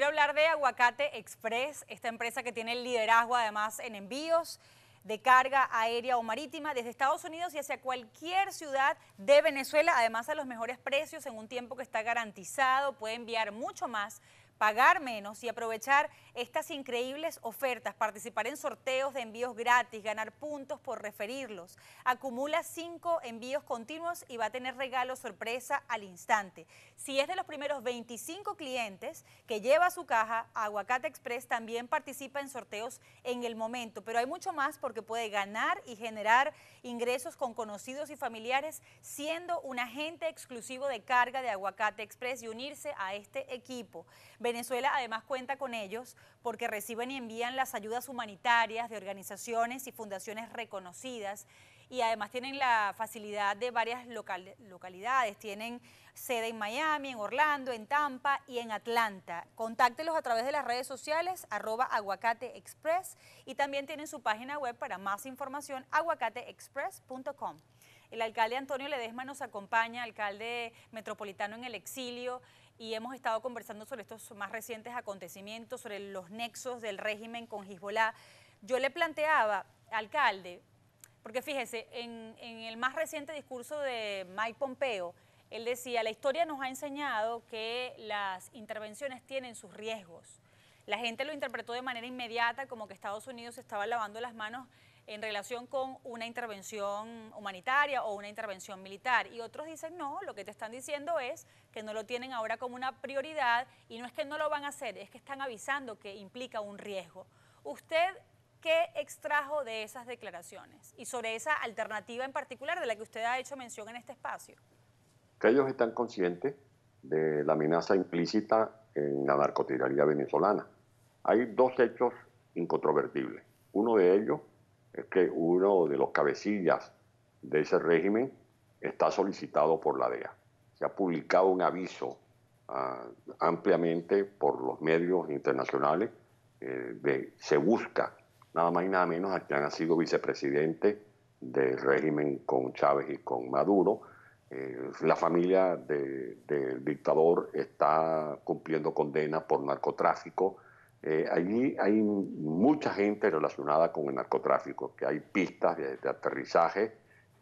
quiero hablar de Aguacate Express, esta empresa que tiene el liderazgo además en envíos de carga aérea o marítima desde Estados Unidos y hacia cualquier ciudad de Venezuela, además a los mejores precios en un tiempo que está garantizado, puede enviar mucho más pagar menos y aprovechar estas increíbles ofertas, participar en sorteos de envíos gratis, ganar puntos por referirlos. Acumula cinco envíos continuos y va a tener regalos sorpresa al instante. Si es de los primeros 25 clientes que lleva su caja, Aguacate Express también participa en sorteos en el momento, pero hay mucho más porque puede ganar y generar ingresos con conocidos y familiares siendo un agente exclusivo de carga de Aguacate Express y unirse a este equipo. Venezuela además cuenta con ellos porque reciben y envían las ayudas humanitarias de organizaciones y fundaciones reconocidas y además tienen la facilidad de varias localidades. Tienen sede en Miami, en Orlando, en Tampa y en Atlanta. Contáctelos a través de las redes sociales, arroba y también tienen su página web para más información, aguacateexpress.com. El alcalde Antonio Ledesma nos acompaña, alcalde metropolitano en el exilio y hemos estado conversando sobre estos más recientes acontecimientos, sobre los nexos del régimen con Hezbollah. Yo le planteaba, alcalde, porque fíjese, en, el más reciente discurso de Mike Pompeo, él decía, la historia nos ha enseñado que las intervenciones tienen sus riesgos. La gente lo interpretó de manera inmediata como que Estados Unidos estaba lavando las manos en relación con una intervención humanitaria o una intervención militar. Y otros dicen, no, lo que te están diciendo es que no lo tienen ahora como una prioridad y no es que no lo van a hacer, es que están avisando que implica un riesgo. ¿Usted qué extrajo de esas declaraciones y sobre esa alternativa en particular de la que usted ha hecho mención en este espacio? Que ellos están conscientes de la amenaza implícita en la narcotiranía venezolana. Hay dos hechos incontrovertibles. Uno de ellos es que uno de los cabecillas de ese régimen está solicitado por la DEA. Se ha publicado un aviso ah, ampliamente por los medios internacionales eh, de se busca nada más y nada menos a quien ha sido vicepresidente del régimen con Chávez y con Maduro. Eh, la familia del dictador está cumpliendo condena por narcotráfico eh, allí hay mucha gente relacionada con el narcotráfico, que hay pistas de, aterrizaje,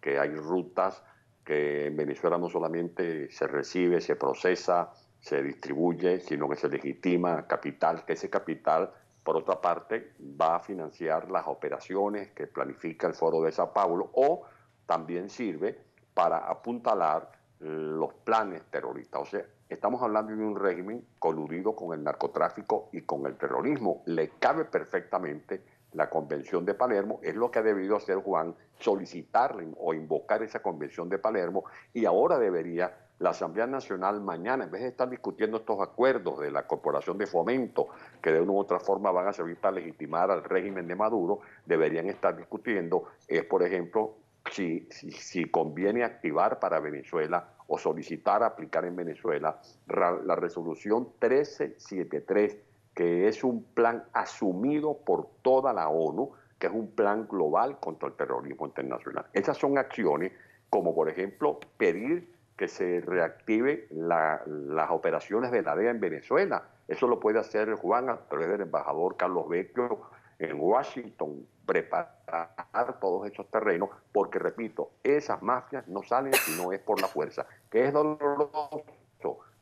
que hay rutas, que en Venezuela no solamente se recibe, se procesa, se distribuye, sino que se legitima capital, que ese capital, por otra parte, va a financiar las operaciones que planifica el Foro de Sao Paulo o también sirve para apuntalar los planes terroristas. O sea, Estamos hablando de un régimen coludido con el narcotráfico y con el terrorismo. Le cabe perfectamente la Convención de Palermo, es lo que ha debido hacer Juan, solicitarle o invocar esa Convención de Palermo y ahora debería la Asamblea Nacional mañana, en vez de estar discutiendo estos acuerdos de la Corporación de Fomento, que de una u otra forma van a servir para legitimar al régimen de Maduro, deberían estar discutiendo, es por ejemplo, si, si, conviene activar para Venezuela o solicitar aplicar en Venezuela la resolución 1373, que es un plan asumido por toda la ONU, que es un plan global contra el terrorismo internacional. Esas son acciones como, por ejemplo, pedir que se reactive las operaciones de la DEA en Venezuela. Eso lo puede hacer Juan a través del embajador Carlos Vecchio en Washington preparar todos esos terrenos, porque repito, esas mafias no salen si no es por la fuerza, que es doloroso,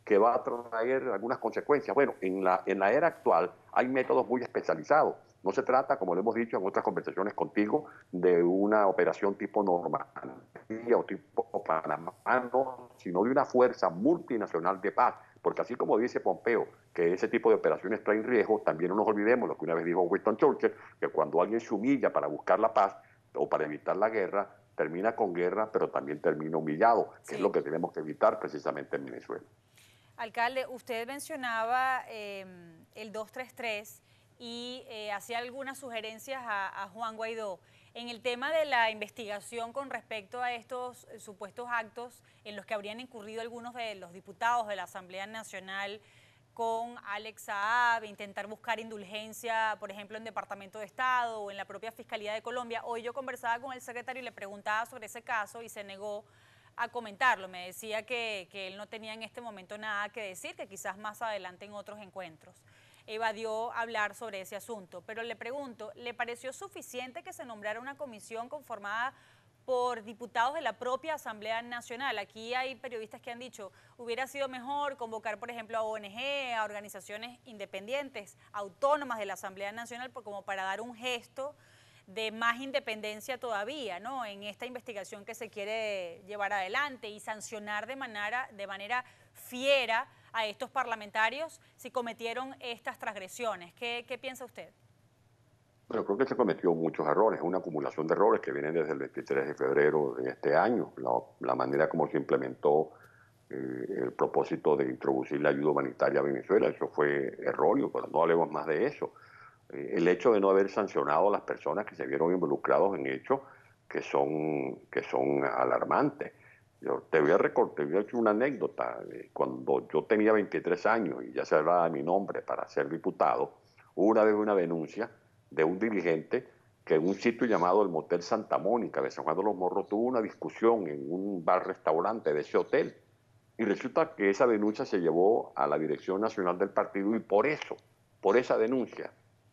que va a traer algunas consecuencias. Bueno, en la, en la era actual hay métodos muy especializados. No se trata, como lo hemos dicho en otras conversaciones contigo, de una operación tipo normal, o tipo Panamá, sino de una fuerza multinacional de paz porque así como dice Pompeo que ese tipo de operaciones traen riesgo, también no nos olvidemos lo que una vez dijo Winston Churchill, que cuando alguien se humilla para buscar la paz o para evitar la guerra, termina con guerra, pero también termina humillado, que es lo que tenemos que evitar precisamente en Venezuela. Alcalde, usted mencionaba eh, el 233 y eh, hacía algunas sugerencias a, Juan Guaidó. En el tema de la investigación con respecto a estos eh, supuestos actos en los que habrían incurrido algunos de los diputados de la Asamblea Nacional con Alex Saab, intentar buscar indulgencia, por ejemplo, en Departamento de Estado o en la propia Fiscalía de Colombia. Hoy yo conversaba con el secretario y le preguntaba sobre ese caso y se negó a comentarlo. Me decía que él no tenía en este momento nada que decir, que quizás más adelante en otros encuentros evadió hablar sobre ese asunto. Pero le pregunto, ¿le pareció suficiente que se nombrara una comisión conformada por diputados de la propia Asamblea Nacional. Aquí hay periodistas que han dicho, hubiera sido mejor convocar, por ejemplo, a ONG, a organizaciones independientes, autónomas de la Asamblea Nacional, como para dar un gesto de más independencia todavía, ¿no? En esta investigación que se quiere llevar adelante y sancionar de manera, de manera fiera a estos parlamentarios si cometieron estas transgresiones. ¿Qué, piensa usted? Bueno, creo que se cometió muchos errores, una acumulación de errores que vienen desde el 23 de febrero de este año, la, manera como se implementó eh, el propósito de introducir la ayuda humanitaria a Venezuela, eso fue erróneo, pero no hablemos más de eso el hecho de no haber sancionado a las personas que se vieron involucrados en hechos que son, que son alarmantes. Yo te voy a recordar, una anécdota. Cuando yo tenía 23 años y ya se hablaba de mi nombre para ser diputado, hubo una vez una denuncia de un dirigente que en un sitio llamado el Motel Santa Mónica de San Juan de los Morros tuvo una discusión en un bar-restaurante de ese hotel. Y resulta que esa denuncia se llevó a la Dirección Nacional del Partido y por eso, por esa denuncia,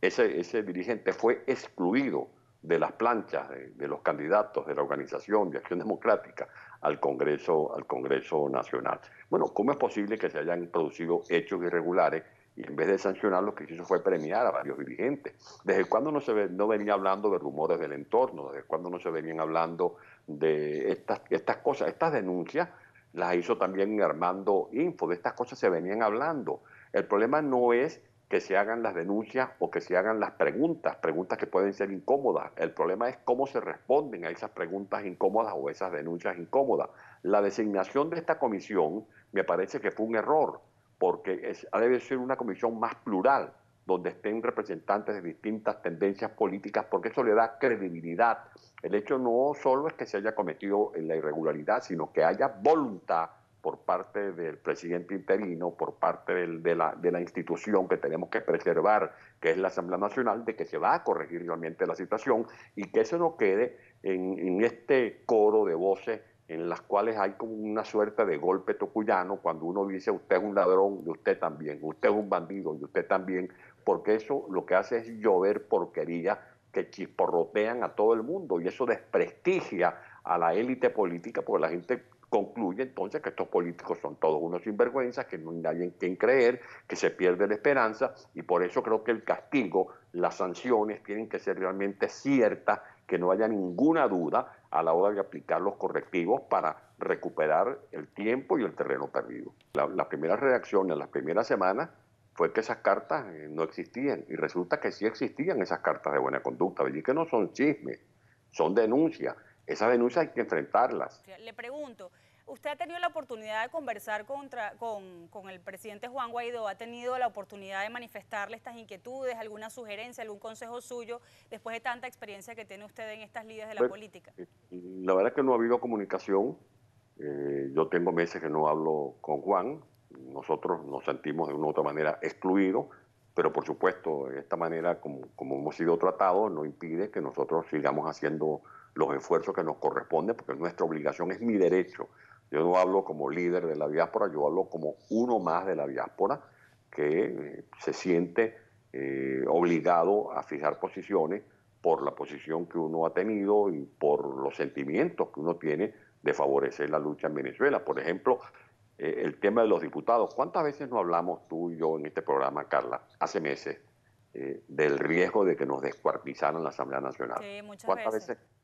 ese, dirigente fue excluido de las planchas de, los candidatos de la organización de Acción Democrática al Congreso, al Congreso Nacional. Bueno, ¿cómo es posible que se hayan producido hechos irregulares y en vez de sancionar lo que hizo fue premiar a varios dirigentes? ¿Desde cuándo no se ve, no venía hablando de rumores del entorno? ¿Desde cuándo no se venían hablando de estas, estas cosas? Estas denuncias las hizo también Armando Info, de estas cosas se venían hablando. El problema no es que se hagan las denuncias o que se hagan las preguntas, preguntas que pueden ser incómodas. El problema es cómo se responden a esas preguntas incómodas o esas denuncias incómodas. La designación de esta comisión me parece que fue un error, porque debe ser una comisión más plural, donde estén representantes de distintas tendencias políticas, porque eso le da credibilidad. El hecho no solo es que se haya cometido la irregularidad, sino que haya voluntad por parte del presidente interino, por parte de, la, de la institución que tenemos que preservar, que es la Asamblea Nacional, de que se va a corregir realmente la situación y que eso no quede en, en este coro de voces en las cuales hay como una suerte de golpe tocuyano cuando uno dice usted es un ladrón y usted también, usted es un bandido y usted también, porque eso lo que hace es llover porquería que chisporrotean a todo el mundo y eso desprestigia a la élite política porque la gente concluye entonces que estos políticos son todos unos sinvergüenzas, que no hay nadie en quien creer, que se pierde la esperanza y por eso creo que el castigo, las sanciones tienen que ser realmente ciertas, que no haya ninguna duda a la hora de aplicar los correctivos para recuperar el tiempo y el terreno perdido. La, primera reacción en las primeras semanas, fue que esas cartas eh, no existían y resulta que sí existían esas cartas de buena conducta, y que no son chismes, son denuncias. Esas denuncias hay que enfrentarlas. Le pregunto, Usted ha tenido la oportunidad de conversar con, el presidente Juan Guaidó, ha tenido la oportunidad de manifestarle estas inquietudes, alguna sugerencia, algún consejo suyo, después de tanta experiencia que tiene usted en estas líneas de la política. Eh, la verdad es que no ha habido comunicación. Eh, yo tengo meses que no hablo con Juan. Nosotros nos sentimos de una u otra manera excluidos, pero por supuesto, esta manera como, como hemos sido tratados no impide que nosotros sigamos haciendo los esfuerzos que nos corresponden, porque nuestra obligación es mi derecho yo no hablo como líder de la diáspora, yo hablo como uno más de la diáspora que eh, se siente eh, obligado a fijar posiciones por la posición que uno ha tenido y por los sentimientos que uno tiene de favorecer la lucha en Venezuela. Por ejemplo, eh, el tema de los diputados. ¿Cuántas veces no hablamos tú y yo en este programa, Carla? Hace meses eh, del riesgo de que nos descuartizaran la Asamblea Nacional.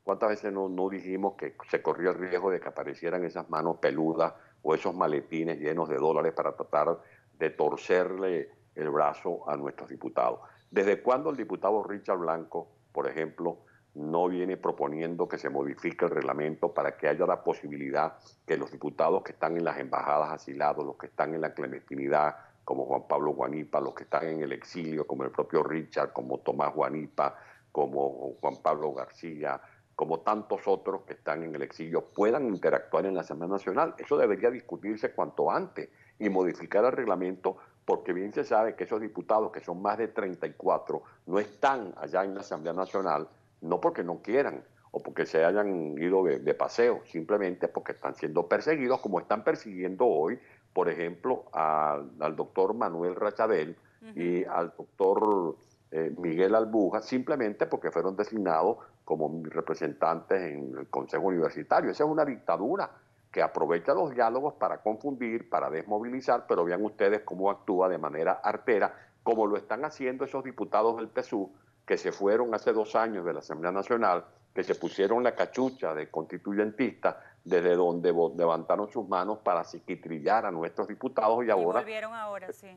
¿Cuántas veces, no, no, dijimos que se corrió el riesgo de que aparecieran esas manos peludas o esos maletines llenos de dólares para tratar de torcerle el brazo a nuestros diputados? ¿Desde cuándo el diputado Richard Blanco, por ejemplo, no viene proponiendo que se modifique el reglamento para que haya la posibilidad que los diputados que están en las embajadas asilados, los que están en la clandestinidad, como Juan Pablo Guanipa, los que están en el exilio, como el propio Richard, como Tomás Guanipa, como Juan Pablo García, como tantos otros que están en el exilio, puedan interactuar en la Asamblea Nacional. Eso debería discutirse cuanto antes y modificar el reglamento, porque bien se sabe que esos diputados, que son más de 34, no están allá en la Asamblea Nacional, no porque no quieran o porque se hayan ido de, de paseo, simplemente porque están siendo perseguidos, como están persiguiendo hoy por ejemplo, al, doctor Manuel Rachabel y al doctor eh, Miguel Albuja, simplemente porque fueron designados como representantes en el Consejo Universitario. Esa es una dictadura que aprovecha los diálogos para confundir, para desmovilizar, pero vean ustedes cómo actúa de manera artera, como lo están haciendo esos diputados del PSU que se fueron hace dos años de la Asamblea Nacional que se pusieron la cachucha de constituyentista desde donde levantaron sus manos para psiquitrillar a nuestros diputados y ahora,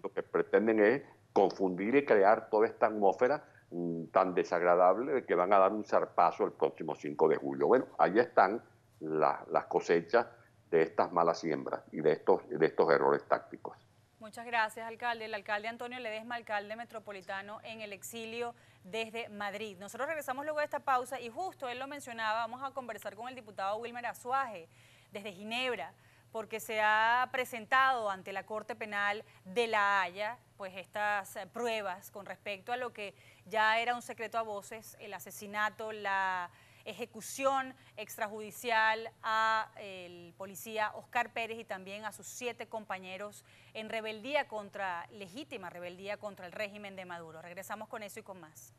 lo que pretenden es confundir y crear toda esta atmósfera mm, tan desagradable de que van a dar un zarpazo el próximo 5 de julio. Bueno, ahí están las cosechas de estas malas siembras y de estos, de estos errores tácticos. Muchas gracias, alcalde. El alcalde Antonio Ledesma, alcalde metropolitano en el exilio desde Madrid. Nosotros regresamos luego de esta pausa y justo él lo mencionaba, vamos a conversar con el diputado Wilmer Azuaje desde Ginebra, porque se ha presentado ante la Corte Penal de La Haya pues estas eh, pruebas con respecto a lo que ya era un secreto a voces, el asesinato, la ejecución extrajudicial a el policía Oscar Pérez y también a sus siete compañeros en rebeldía contra, legítima rebeldía contra el régimen de Maduro. Regresamos con eso y con más.